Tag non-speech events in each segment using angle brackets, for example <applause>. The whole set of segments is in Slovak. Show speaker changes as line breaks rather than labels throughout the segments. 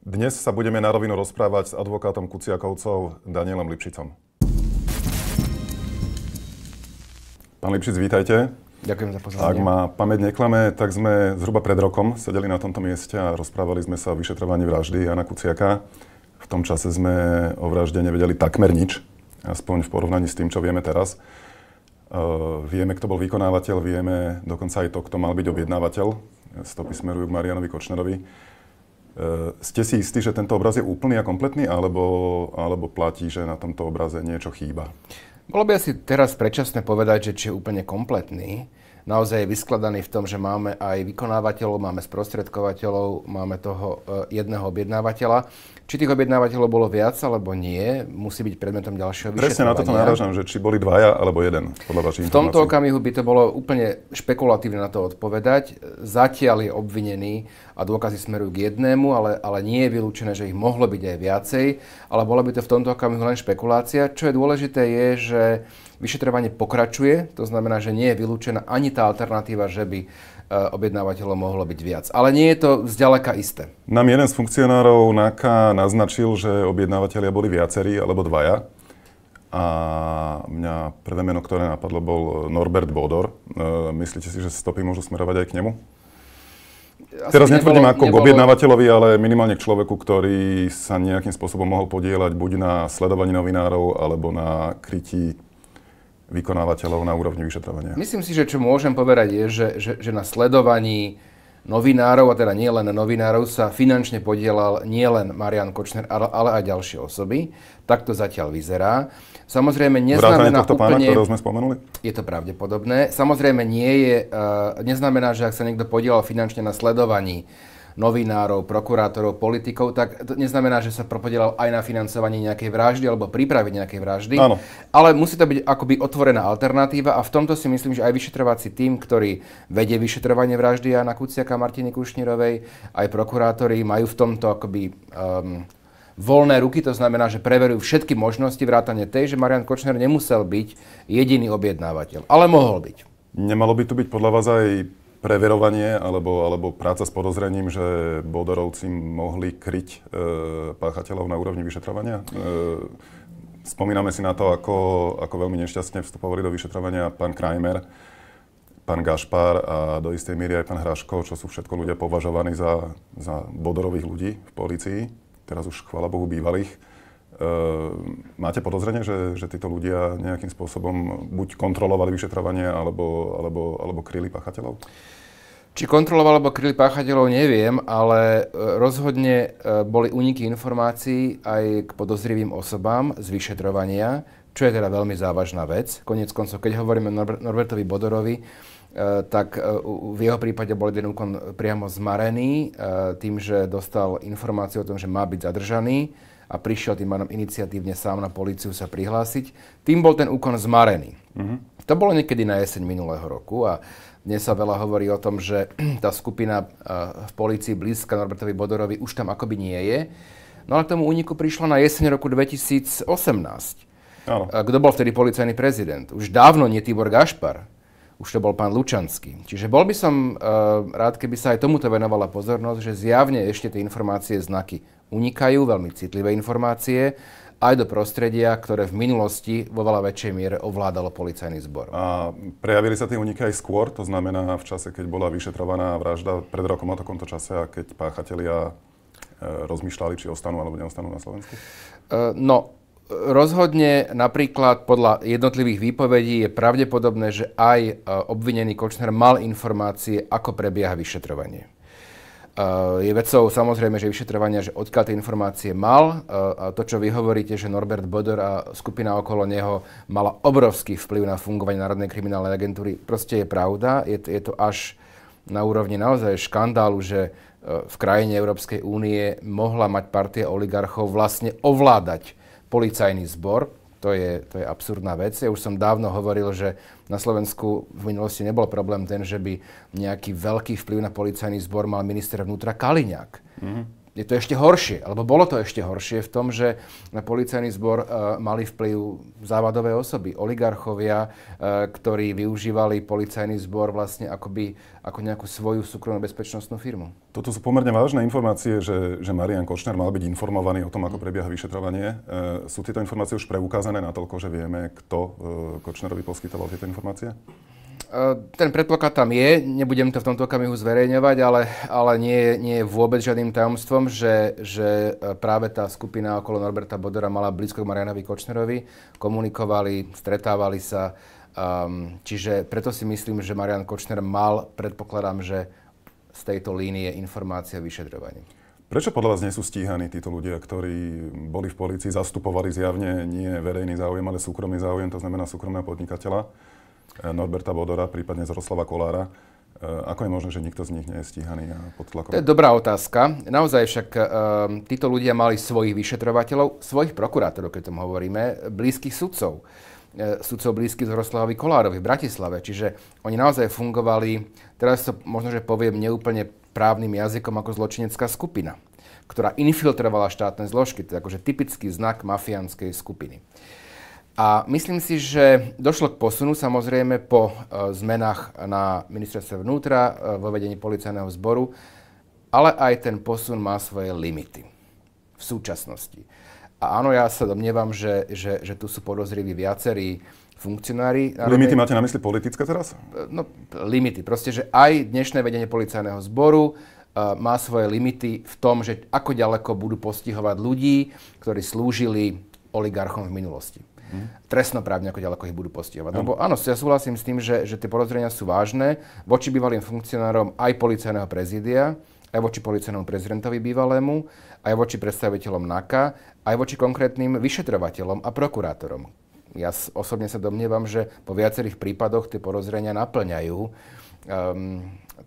Dnes sa budeme na rovinu rozprávať s advokátom Kuciakovcov Danielom Lipšicom. Pán Lipšic, vítajte. Ďakujem za pozvanie. Ak ma pamäť neklame, tak sme zhruba pred rokom sedeli na tomto mieste a rozprávali sme sa o vyšetrovaní vraždy Jana Kuciaka. V tom čase sme o vražde nevedeli takmer nič, aspoň v porovnaní s tým, čo vieme teraz. Uh, vieme, kto bol vykonávateľ, vieme dokonca aj to, kto mal byť objednávateľ. Stopy smerujú k Marianovi Kočnerovi. E, ste si istí, že tento obraz je úplný a kompletný, alebo, alebo platí, že na tomto obraze niečo chýba?
Bolo by asi teraz predčasné povedať, že či je úplne kompletný, naozaj je vyskladaný v tom, že máme aj vykonávateľov, máme sprostredkovateľov, máme toho eh, jedného objednávateľa. Či tých objednávateľov bolo viac alebo nie, musí byť predmetom ďalšieho vyšetrovania. Presne na toto náražam,
že či boli dvaja alebo jeden, podľa vašich V tomto
okamihu by to bolo úplne špekulatívne na to odpovedať. Zatiaľ je obvinený a dôkazy smerujú k jednému, ale, ale nie je vylúčené, že ich mohlo byť aj viacej, ale bola by to v tomto okamihu len špekulácia. Čo je dôležité je, že Vyšetrovanie pokračuje, to znamená, že nie je vylúčená ani tá alternatíva, že by eh, objednávateľov mohlo byť viac. Ale nie je to zďaleka isté.
Nám jeden z funkcionárov NAKA naznačil, že objednávateľia boli viacerí alebo dvaja. A mňa prvé meno, ktoré napadlo, bol Norbert Bodor. Eh, myslíte si, že stopy môžu smerovať aj k nemu? Asi Teraz netvrdím nebolo, ako nebolo... k objednávateľovi, ale minimálne k človeku, ktorý sa nejakým spôsobom mohol podielať buď na sledovaní novinárov, alebo na krytí vykonávateľov na úrovni vyšetrovania?
Myslím si, že čo môžem povedať je, že, že, že na sledovaní novinárov, a teda nie len novinárov, sa finančne podielal nielen Marian Kočner, ale, ale aj ďalšie osoby. Tak to zatiaľ vyzerá. Samozrejme neznamená tohto úplne... Pána, ktorého sme spomenuli? Je to pravdepodobné. Samozrejme nie je, uh, neznamená, že ak sa niekto podielal finančne na sledovaní novinárov, prokurátorov, politikov, tak to neznamená, že sa propodielal aj na financovanie nejakej vraždy alebo príprave nejakej vraždy. Áno. Ale musí to byť akoby otvorená alternatíva a v tomto si myslím, že aj vyšetrovací tým, ktorý vedie vyšetrovanie vraždy Jana Kuciaka a Martiny Kušnírovej, aj prokurátori majú v tomto akoby um, voľné ruky, to znamená, že preverujú všetky možnosti vrátane tej, že Marian Kočner
nemusel byť jediný objednávateľ, ale mohol byť. Nemalo by tu byť podľa vás aj preverovanie alebo, alebo práca s podozrením, že Bodorovci mohli kryť e, páchateľov na úrovni vyšetrovania? E, spomíname si na to, ako, ako veľmi nešťastne vstupovali do vyšetrovania pán Krajmer, pán Gašpar a do istej míry aj pán Hraško, čo sú všetko ľudia považovaní za, za bodorových ľudí v polícii, teraz už chvála Bohu bývalých máte podozrenie, že, že títo ľudia nejakým spôsobom buď kontrolovali vyšetrovanie, alebo, alebo, alebo kryli pachateľov? Či kontroloval alebo kryli páchateľov, neviem, ale e, rozhodne e,
boli úniky informácií aj k podozrivým osobám z vyšetrovania, čo je teda veľmi závažná vec. Konec koncov, keď hovoríme o Norbertovi Bodorovi, e, tak v jeho prípade bol jeden úkon priamo zmarený tým, že dostal informáciu o tom, že má byť zadržaný a prišiel tým pádom iniciatívne sám na políciu sa prihlásiť. Tým bol ten úkon zmarený. Mm-hmm. To bolo niekedy na jeseň minulého roku a dnes sa veľa hovorí o tom, že <clears throat> tá skupina v polícii blízka Norbertovi Bodorovi už tam akoby nie je. No ale k tomu úniku prišla na jeseň roku 2018. Ano. Kto bol vtedy policajný prezident? Už dávno nie Tibor Gašpar. Už to bol pán Lučanský. Čiže bol by som uh, rád, keby sa aj tomuto venovala pozornosť, že zjavne ešte tie informácie, znaky unikajú veľmi citlivé informácie aj do prostredia, ktoré v minulosti vo veľa väčšej miere ovládalo policajný zbor.
A prejavili sa tie uniky aj skôr, to znamená v čase, keď bola vyšetrovaná vražda pred rokom o takomto čase a keď páchatelia e, rozmýšľali, či ostanú alebo neostanú na Slovensku? E, no, rozhodne napríklad
podľa jednotlivých výpovedí je pravdepodobné, že aj e, obvinený Kočner mal informácie, ako prebieha vyšetrovanie. Eh, je vecou samozrejme, že vyšetrovania, že odkiaľ tie informácie mal eh, a to, čo vy hovoríte, že Norbert Bodor a skupina okolo neho mala obrovský vplyv na fungovanie Národnej kriminálnej agentúry, proste je pravda. Je, je to až na úrovni naozaj škandálu, že eh, v krajine Európskej únie mohla mať partia oligarchov vlastne ovládať policajný zbor to je, to je absurdná vec. Ja už som dávno hovoril, že na Slovensku v minulosti nebol problém ten, že by nejaký veľký vplyv na policajný zbor mal minister vnútra Kaliňák. Mm-hmm je to ešte horšie, alebo bolo to ešte horšie v tom, že na policajný zbor e, mali vplyv závadové osoby, oligarchovia, e, ktorí využívali policajný zbor vlastne akoby, ako nejakú svoju súkromnú bezpečnostnú firmu.
Toto sú pomerne vážne informácie, že, že Marian Kočner mal byť informovaný o tom, ako prebieha vyšetrovanie. E, sú tieto informácie už preukázané natoľko, že vieme, kto e, Kočnerovi poskytoval tieto informácie? Eh, ten predpoklad tam je, nebudem
to v tomto okamihu zverejňovať, ale, ale nie, nie je vôbec žiadnym tajomstvom, že, že eh, práve tá skupina okolo Norberta Bodora mala blízko k Marianovi Kočnerovi, komunikovali, stretávali sa, um, čiže preto si myslím, že Marian Kočner mal, predpokladám, že z tejto línie informácie o vyšetrovaní.
Prečo podľa vás nie sú stíhaní títo ľudia, ktorí boli v polícii, zastupovali zjavne nie verejný záujem, ale súkromný záujem, to znamená súkromného podnikateľa? Norberta Bodora, prípadne Zroslava Kolára. E, ako je možné, že nikto z nich nie je stíhaný a pod tlakom? To je
dobrá otázka. Naozaj však um, títo ľudia mali svojich vyšetrovateľov, svojich prokurátorov, keď tom hovoríme, blízkych sudcov. E, sudcov blízkych Roslavovi Kolárovi v Bratislave. Čiže oni naozaj fungovali, teraz to možno, že poviem neúplne právnym jazykom, ako zločinecká skupina, ktorá infiltrovala štátne zložky. To je akože typický znak mafiánskej skupiny. A myslím si, že došlo k posunu samozrejme po e, zmenách na ministerstve vnútra e, vo vedení policajného zboru, ale aj ten posun má svoje limity v súčasnosti. A áno, ja sa domnievam, že, že, že tu sú podozriví viacerí funkcionári. Limity máte na mysli
politické teraz? E, no,
limity. Proste, že aj dnešné vedenie policajného zboru uh, má svoje limity v tom, že ako ďaleko budú postihovať ľudí, ktorí slúžili oligarchom v minulosti mm. trestnoprávne, ako ďaleko ich budú postihovať. Mm. Lebo áno, ja súhlasím s tým, že, že tie podozrenia sú vážne voči bývalým funkcionárom aj policajného prezidia, aj voči policajnému prezidentovi bývalému, aj voči predstaviteľom NAKA, aj voči konkrétnym vyšetrovateľom a prokurátorom. Ja osobne sa domnievam, že po viacerých prípadoch tie porozrenia naplňajú um,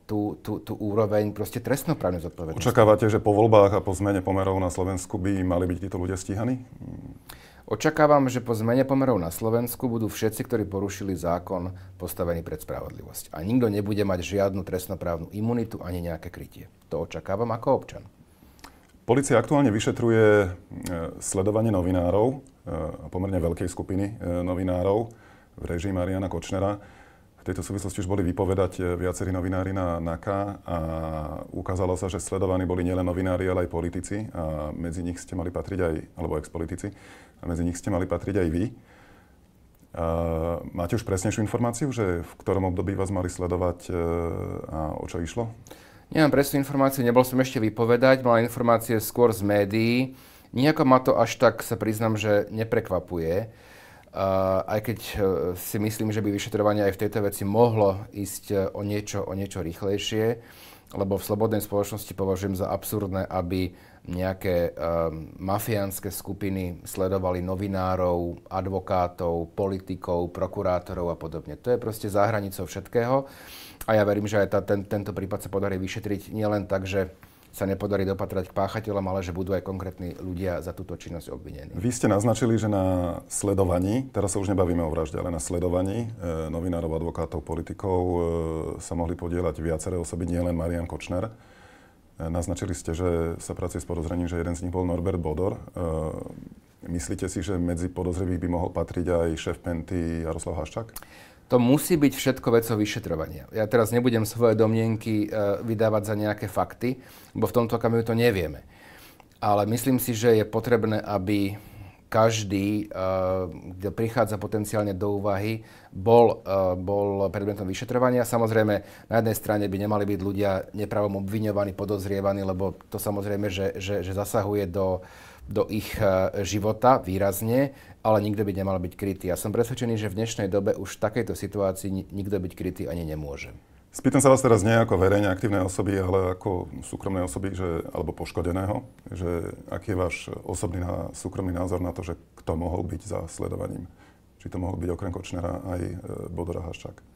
tú, tú, tú úroveň proste trestnoprávnej zodpovednosti. Očakávate,
že po voľbách a po zmene pomerov na Slovensku by mali byť títo ľudia stíhaní?
Očakávam, že po zmene pomerov na Slovensku budú všetci, ktorí porušili zákon, postavení pred spravodlivosť. A nikto nebude mať žiadnu trestnoprávnu imunitu ani nejaké krytie. To očakávam ako občan.
Polícia aktuálne vyšetruje e, sledovanie novinárov, e, pomerne veľkej skupiny e, novinárov v režii Mariana Kočnera. V tejto súvislosti už boli vypovedať e, viacerí novinári na NAKA a ukázalo sa, že sledovaní boli nielen novinári, ale aj politici a medzi nich ste mali patriť aj, alebo ex-politici, a medzi nich ste mali patriť aj vy. A e, máte už presnejšiu informáciu, že v ktorom období vás mali sledovať e, a o čo išlo? Nemám presnú informáciu, nebol som ešte vypovedať, mala informácie skôr z
médií. Nijako ma to až tak, sa priznam, že neprekvapuje. Eh, aj keď eh, si myslím, že by vyšetrovanie aj v tejto veci mohlo ísť eh, o niečo, o niečo rýchlejšie, lebo v slobodnej spoločnosti považujem za absurdné, aby nejaké um, mafiánske skupiny sledovali novinárov, advokátov, politikov, prokurátorov a podobne. To je proste za hranicou všetkého a ja verím, že aj tá, ten, tento prípad sa podarí vyšetriť nielen tak, že sa nepodarí dopatrať k páchateľom, ale že budú aj konkrétni ľudia za túto činnosť obvinení.
Vy ste naznačili, že na sledovaní, teraz sa už nebavíme o vražde, ale na sledovaní e, novinárov, advokátov, politikov e, sa mohli podielať viaceré osoby, nielen Marian Kočner. E, naznačili ste, že sa pracuje s podozrením, že jeden z nich bol Norbert Bodor. E, myslíte si, že medzi podozrivých by mohol patriť aj šéf Penty Jaroslav Haščák? to musí byť všetko vecou vyšetrovania. Ja teraz nebudem svoje
domnienky e, vydávať za nejaké fakty, bo v tomto okamihu to nevieme. Ale myslím si, že je potrebné, aby každý, kde prichádza potenciálne do úvahy, bol, e, bol predmetom vyšetrovania. Samozrejme, na jednej strane by nemali byť ľudia nepravom obviňovaní, podozrievaní, lebo to samozrejme, že, že, že zasahuje do, do ich e, života výrazne, ale nikto by nemal byť krytý. Ja som presvedčený, že v dnešnej dobe už v takejto situácii nikto byť krytý ani nemôže.
Spýtam sa vás teraz nie ako verejne aktívnej osoby, ale ako súkromnej osoby že, alebo poškodeného, že aký je váš osobný a súkromný názor na to, že kto mohol byť za sledovaním. Či to mohol byť okrem Kočnera aj e, Bodora Haščák.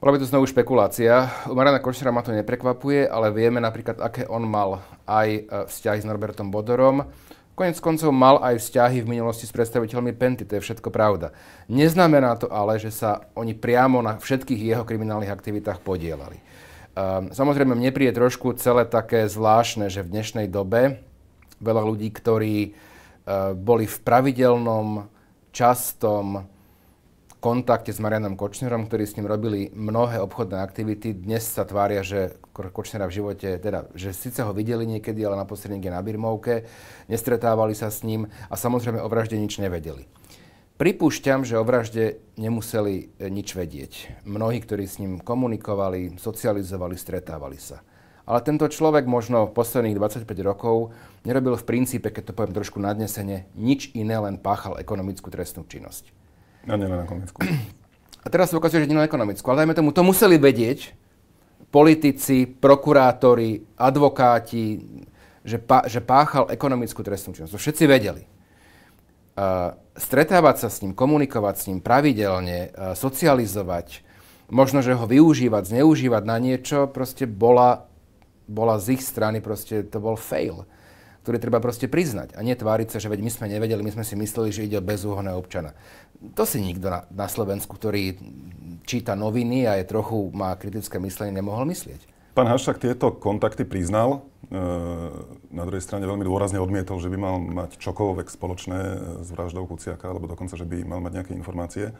Bola by to znovu špekulácia.
Marana Košera ma to neprekvapuje, ale vieme napríklad, aké on mal aj e, vzťahy s Norbertom Bodorom. Konec koncov mal aj vzťahy v minulosti s predstaviteľmi Penty, to je všetko pravda. Neznamená to ale, že sa oni priamo na všetkých jeho kriminálnych aktivitách podielali. Um, samozrejme, mne príde trošku celé také zvláštne, že v dnešnej dobe veľa ľudí, ktorí uh, boli v pravidelnom, častom, kontakte s Marianom Kočnerom, ktorí s ním robili mnohé obchodné aktivity. Dnes sa tvária, že Kočnera v živote, teda, že síce ho videli niekedy, ale naposledy niekde na Birmovke, nestretávali sa s ním a samozrejme o vražde nič nevedeli. Pripúšťam, že o vražde nemuseli e, nič vedieť. Mnohí, ktorí s ním komunikovali, socializovali, stretávali sa. Ale tento človek možno posledných 25 rokov nerobil v princípe, keď to poviem trošku nadnesene, nič iné, len páchal ekonomickú trestnú činnosť. No nielen ekonomickú. A teraz sa ukazuje, že nielen ekonomickú, ale dajme tomu, to museli vedieť politici, prokurátori, advokáti, že, pá, že páchal ekonomickú trestnú činnosť. To všetci vedeli. Uh, stretávať sa s ním, komunikovať s ním pravidelne, uh, socializovať, možno, že ho využívať, zneužívať na niečo, proste bola, bola z ich strany, proste to bol fail. Uh, ktoré treba proste priznať a netváriť sa, že veď my sme nevedeli, my sme si mysleli, že ide o bezúhonného občana. To si nikto na, na Slovensku, ktorý číta noviny a je trochu, má kritické
myslenie, nemohol myslieť. Pán Hašak tieto kontakty priznal, eh, na druhej strane veľmi dôrazne odmietol, že by mal mať čokoľvek spoločné eh, s vraždou Kuciaka, alebo dokonca, že by mal mať nejaké informácie.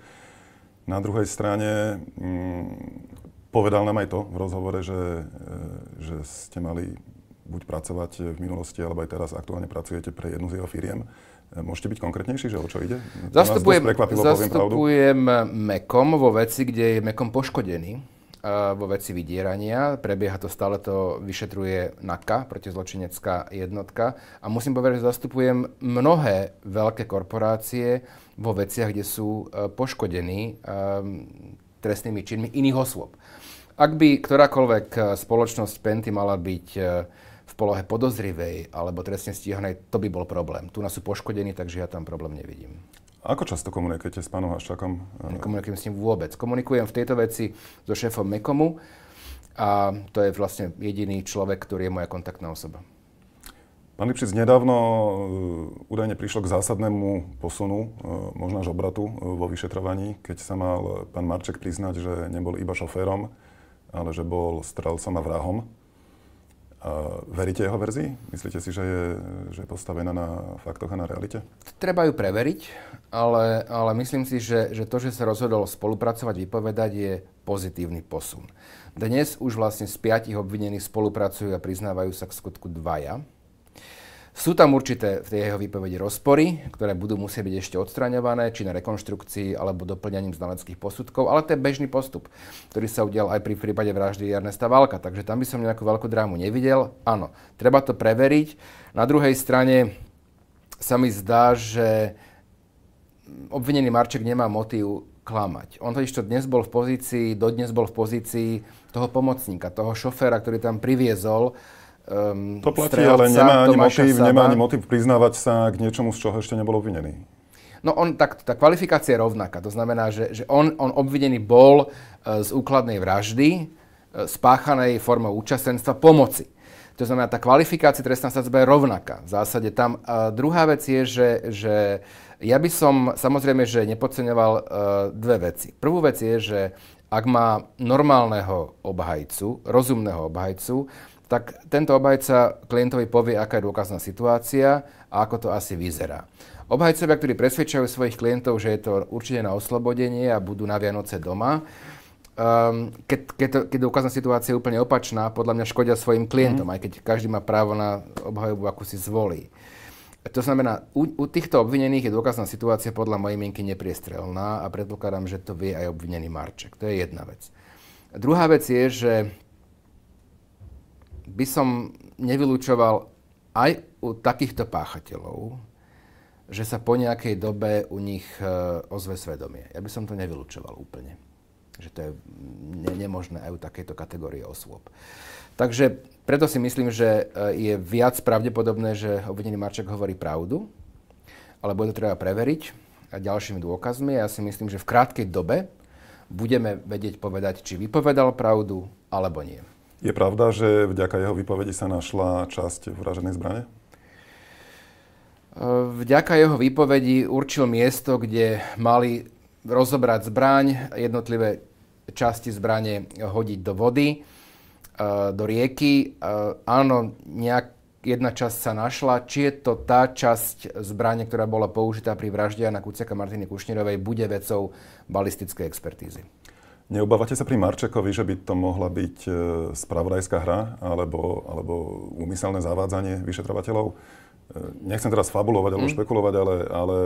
Na druhej strane mm, povedal nám aj to v rozhovore, že, eh, že ste mali buď pracovať v minulosti, alebo aj teraz aktuálne pracujete pre jednu z jeho firiem. E, môžete byť konkrétnejší, že o čo ide? zastupujem, zastupujem
Mekom
vo veci, kde je Mekom poškodený vo veci
vydierania. Prebieha to stále, to vyšetruje NAKA, protizločinecká jednotka. A musím povedať, že zastupujem mnohé veľké korporácie vo veciach, kde sú e, poškodení um, trestnými činmi iných osôb. Ak by ktorákoľvek spoločnosť Penty mala byť uh, v polohe podozrivej alebo trestne stíhanej, to by bol problém. Tu nás sú poškodení, takže ja tam problém nevidím. Ako často komunikujete s pánom Haščákom? Nekomunikujem s ním vôbec. Komunikujem v tejto veci so šéfom Mekomu
a to je vlastne jediný človek, ktorý je moja kontaktná osoba. Pán Lipšic, nedávno e, údajne prišlo k zásadnému posunu, e, možno až obratu e, vo vyšetrovaní, keď sa mal pán Marček priznať, že nebol iba šoférom, ale že bol strelcom a vrahom. A veríte jeho verzii? Myslíte si, že je, že je postavená na faktoch a na realite? Treba ju preveriť, ale, ale
myslím si, že, že to, že sa rozhodol spolupracovať, vypovedať, je pozitívny posun. Dnes už vlastne z piatich obvinených spolupracujú a priznávajú sa k skutku dvaja. Sú tam určité v tej jeho výpovedi rozpory, ktoré budú musieť byť ešte odstraňované, či na rekonštrukcii alebo doplňaním znaleckých posudkov, ale to je bežný postup, ktorý sa udial aj pri prípade vraždy Ernesta Valka. takže tam by som nejakú veľkú drámu nevidel. Áno, treba to preveriť. Na druhej strane sa mi zdá, že obvinený Marček nemá motív klamať. On totiž to dnes bol v pozícii, dodnes bol v pozícii toho pomocníka, toho šoféra, ktorý tam priviezol um, To platí, strelca, ale nemá ani, motiv, nemá ani motiv
priznávať sa k niečomu, z čoho ešte nebol obvinený.
No on, tak, tá kvalifikácia je rovnaká. To znamená, že, že on, on obvinený bol e, z úkladnej vraždy, e, spáchanej formou účastenstva pomoci. To znamená, tá kvalifikácia trestná sadzba je rovnaká. V zásade tam. A druhá vec je, že, že ja by som samozrejme, že nepodceňoval uh, dve veci. Prvú vec je, že ak má normálneho obhajcu, rozumného obhajcu, tak tento obhajca klientovi povie, aká je dôkazná situácia a ako to asi vyzerá. Obhajcovia, ktorí presvedčajú svojich klientov, že je to určite na oslobodenie a budú na Vianoce doma, um, keď, keď, to, keď dôkazná situácia je úplne opačná, podľa mňa škodia svojim klientom, mm. aj keď každý má právo na obhajobu, akú si zvolí. To znamená, u, u týchto obvinených je dôkazná situácia podľa mojej mienky nepriestrelná a predpokladám, že to vie aj obvinený Marček. To je jedna vec. Druhá vec je, že by som nevylučoval aj u takýchto páchateľov, že sa po nejakej dobe u nich e, ozve svedomie. Ja by som to nevylučoval úplne. Že to je ne- nemožné aj u takejto kategórie osôb. Takže preto si myslím, že e, je viac pravdepodobné, že obvinený Marček hovorí pravdu, ale bude to treba preveriť a ďalšími dôkazmi. Ja si myslím, že v krátkej dobe budeme vedieť povedať, či vypovedal pravdu
alebo nie. Je pravda, že vďaka jeho výpovedi sa našla časť vraženej zbrane? Eh, vďaka jeho výpovedi určil miesto, kde mali
rozobrať zbraň, jednotlivé časti zbrane hodiť do vody, eh, do rieky. Eh, áno, nejak, jedna časť sa našla. Či je to tá časť zbrane, ktorá bola použitá pri vražde na Kuciaka Martiny Kušnirovej, bude
vecou balistickej expertízy. Neobávate sa pri Marčekovi, že by to mohla byť e, spravodajská hra alebo, alebo úmyselné zavádzanie vyšetrovateľov? E, nechcem teraz fabulovať alebo mm. špekulovať, ale, ale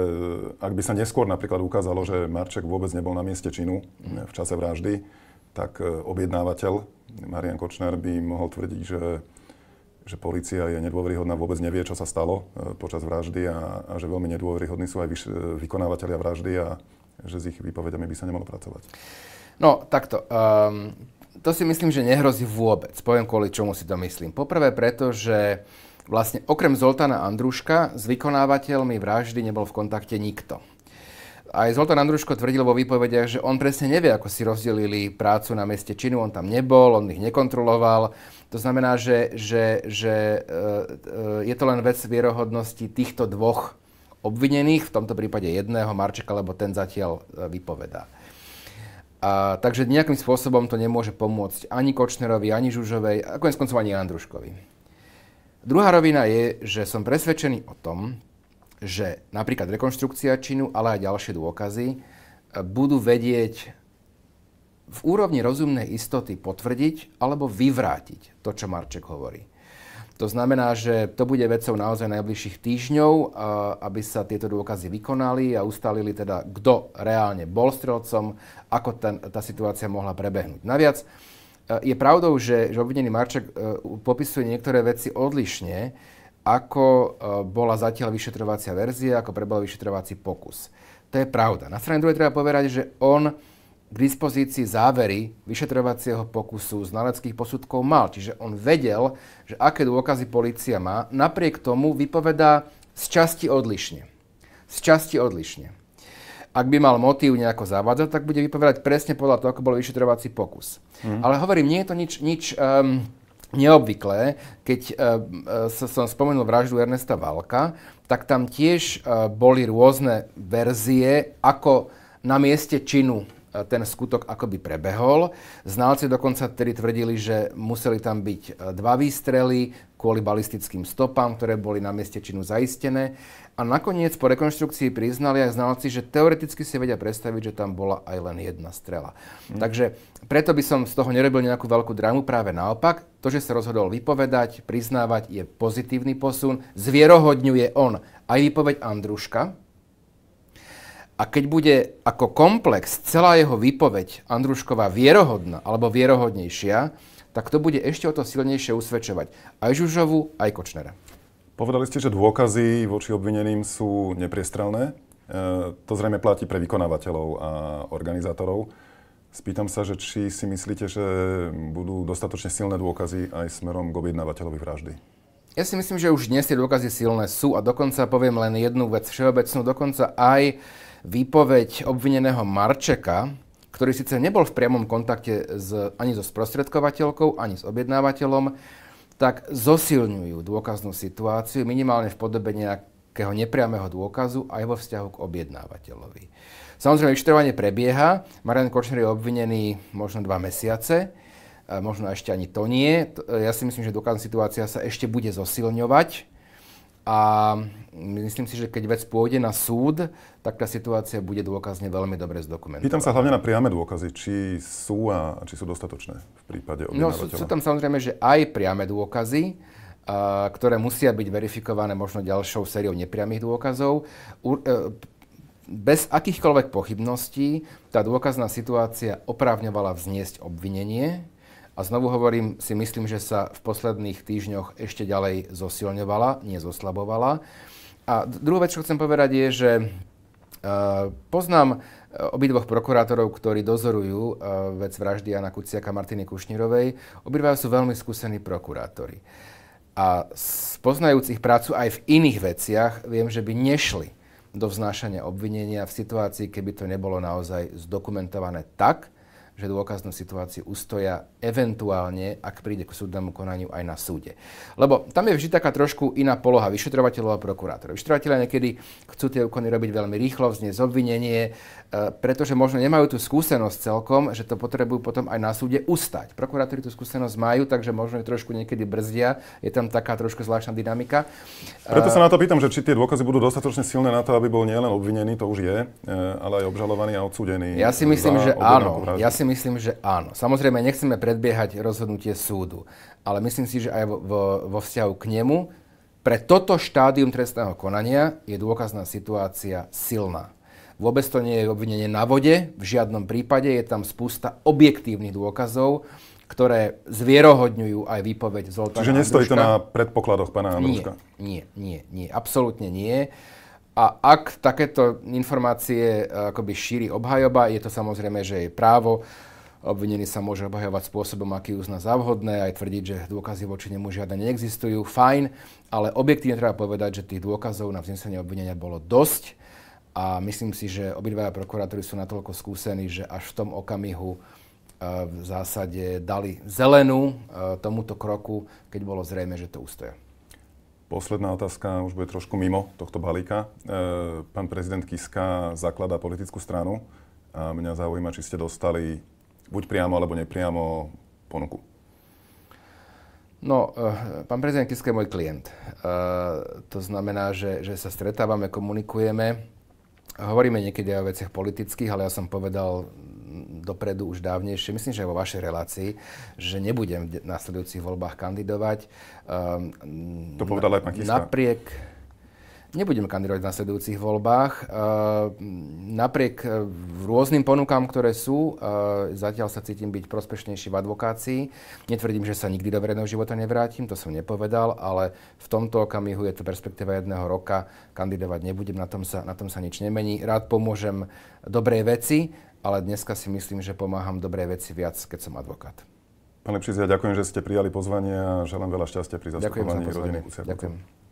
e, ak by sa neskôr napríklad ukázalo, že Marček vôbec nebol na mieste činu v čase vraždy, tak objednávateľ Marian Kočner by mohol tvrdiť, že, že policia je nedôveryhodná, vôbec nevie, čo sa stalo počas vraždy a, a že veľmi nedôveryhodní sú aj vyš- vykonávateľia vraždy a že s ich výpovediami by sa nemalo pracovať. No, takto. Um, to si myslím, že
nehrozí vôbec. Poviem, kvôli čomu si to myslím. Poprvé preto, že vlastne okrem Zoltána Andruška s vykonávateľmi vraždy nebol v kontakte nikto. Aj Zoltán Andruško tvrdil vo výpovediach, že on presne nevie, ako si rozdelili prácu na meste činu, on tam nebol, on ich nekontroloval. To znamená, že, že, že eh, eh, je to len vec vierohodnosti týchto dvoch obvinených, v tomto prípade jedného, Marčeka, lebo ten zatiaľ eh, vypovedá. A, takže nejakým spôsobom to nemôže pomôcť ani Kočnerovi, ani Žužovej, a konec koncov ani Andruškovi. Druhá rovina je, že som presvedčený o tom, že napríklad rekonštrukcia činu, ale aj ďalšie dôkazy e, budú vedieť v úrovni rozumnej istoty potvrdiť alebo vyvrátiť to, čo Marček hovorí. To znamená, že to bude vecou naozaj najbližších týždňov, aby sa tieto dôkazy vykonali a ustalili teda, kto reálne bol strelcom, ako ten, tá situácia mohla prebehnúť. Naviac, e, je pravdou, že, že obvinený Marček e, popisuje niektoré veci odlišne, ako e, bola zatiaľ vyšetrovacia verzia, ako prebehol vyšetrovací pokus. To je pravda. Na strane druhej treba povedať, že on k dispozícii závery vyšetrovacieho pokusu znaleckých posudkov mal. Čiže on vedel, že aké dôkazy policia má, napriek tomu vypovedá z časti odlišne. Z časti odlišne. Ak by mal motív nejako zavádzať, tak bude vypovedať presne podľa toho, ako bol vyšetrovací pokus. Mm. Ale hovorím, nie je to nič, nič um, neobvyklé. Keď uh, uh, som spomenul vraždu Ernesta Valka, tak tam tiež uh, boli rôzne verzie, ako na mieste činu ten skutok akoby prebehol. Znalci dokonca tedy tvrdili, že museli tam byť e, dva výstrely kvôli balistickým stopám, ktoré boli na mieste činu zaistené. A nakoniec po rekonštrukcii priznali aj znalci, že teoreticky si vedia predstaviť, že tam bola aj len jedna strela. Mm. Takže preto by som z toho nerobil nejakú veľkú dramu, práve naopak. To, že sa rozhodol vypovedať, priznávať, je pozitívny posun. Zvierohodňuje on aj výpoveď Andruška, a keď bude ako komplex celá jeho výpoveď Andrušková vierohodná alebo vierohodnejšia, tak
to bude ešte o to silnejšie usvedčovať
aj Žužovu, aj Kočnera.
Povedali ste, že dôkazy voči obvineným sú nepriestrelné. E, to zrejme platí pre vykonávateľov a organizátorov. Spýtam sa, že či si myslíte, že budú dostatočne silné dôkazy aj smerom k objednávateľovi vraždy? Ja si myslím, že už dnes tie dôkazy
silné sú a dokonca poviem len jednu vec všeobecnú, dokonca aj uh, výpoveď obvineného Marčeka, ktorý síce nebol v priamom kontakte s, ani so sprostredkovateľkou, ani s objednávateľom, tak zosilňujú dôkaznú situáciu minimálne v podobe nejakého nepriamého dôkazu aj vo vzťahu k objednávateľovi. Samozrejme, vyšetrovanie prebieha. Marian Kočner je obvinený možno dva mesiace, možno ešte ani to nie. Ja si myslím, že dôkazná situácia sa ešte bude zosilňovať, a myslím si, že keď vec pôjde na súd, tak tá situácia bude dôkazne veľmi
dobre zdokumentovaná. Pýtam sa hlavne na priame dôkazy, či sú a či sú dostatočné v prípade objednávateľa. No sú, sú tam
samozrejme, že aj priame dôkazy, a, ktoré musia byť verifikované možno ďalšou sériou nepriamých dôkazov. U, e, bez akýchkoľvek pochybností tá dôkazná situácia opravňovala vzniesť obvinenie, a znovu hovorím, si myslím, že sa v posledných týždňoch ešte ďalej zosilňovala, nezoslabovala. A druhú vec, čo chcem povedať, je, že e, poznám e, obidvoch prokurátorov, ktorí dozorujú e, vec vraždy Jana Kuciaka a Martiny Kušnírovej. Obidva sú veľmi skúsení prokurátori. A poznajúc ich prácu aj v iných veciach, viem, že by nešli do vznášania obvinenia v situácii, keby to nebolo naozaj zdokumentované tak, že dôkaznú situáciu ustoja eventuálne, ak príde k súdnemu konaniu aj na súde. Lebo tam je vždy taká trošku iná poloha vyšetrovateľov a prokurátorov. Vyšetrovateľe niekedy chcú tie úkony robiť veľmi rýchlo, vzniesť obvinenie, e, pretože možno nemajú tú skúsenosť celkom, že to potrebujú potom aj na súde ustať. Prokurátori tú skúsenosť majú, takže možno je trošku niekedy brzdia. Je tam taká trošku zvláštna dynamika. Preto e, sa na to
pýtam, že či tie dôkazy budú dostatočne silné na to, aby bol nielen obvinený, to už je, e, ale aj obžalovaný a odsúdený. Ja si myslím, že áno. Ja si si myslím, že áno.
Samozrejme, nechceme predbiehať rozhodnutie súdu, ale myslím si, že aj vo, vo, vzťahu k nemu pre toto štádium trestného konania je dôkazná situácia silná. Vôbec to nie je obvinenie na vode, v žiadnom prípade je tam spústa objektívnych dôkazov, ktoré zvierohodňujú aj výpoveď Zoltána Čiže nestojí to na predpokladoch pána Andruška?
Nie, nie,
nie, nie, absolútne nie. A ak takéto informácie e, akoby šíri obhajoba, je to samozrejme, že je právo. Obvinený sa môže obhajovať spôsobom, aký uzná za vhodné, aj tvrdiť, že dôkazy voči nemu žiadne neexistujú. Fajn, ale objektívne treba povedať, že tých dôkazov na vznesenie obvinenia bolo dosť a myslím si, že obidvaja prokurátori sú natoľko skúsení, že až v tom okamihu e, v zásade dali zelenú
e, tomuto kroku, keď bolo zrejme, že to ustoja. Posledná otázka už bude trošku mimo tohto balíka. E, pán prezident Kiska zakladá politickú stranu a mňa zaujíma, či ste dostali buď priamo alebo nepriamo ponuku. No, e, pán prezident Kiska je môj klient. E, to
znamená, že, že sa stretávame, komunikujeme. Hovoríme niekedy aj o veciach politických, ale ja som povedal dopredu už dávnejšie, myslím, že aj vo vašej relácii, že nebudem v nasledujúcich voľbách kandidovať. Um, to povedal aj pán Kiska. Napriek, nebudem kandidovať v nasledujúcich voľbách. Ehm, napriek e, rôznym ponukám, ktoré sú, e, zatiaľ sa cítim byť prospešnejší v advokácii. Netvrdím, že sa nikdy do verejného života nevrátim, to som nepovedal, ale v tomto okamihu je to perspektíva jedného roka. Kandidovať nebudem, na tom sa, na tom sa nič nemení. Rád pomôžem dobrej veci, ale dneska si myslím, že pomáham dobré veci viac, keď som advokát.
Pane Pšic, ja ďakujem, že ste prijali pozvanie a želám veľa šťastia pri zastupovaní rodiny. Ďakujem.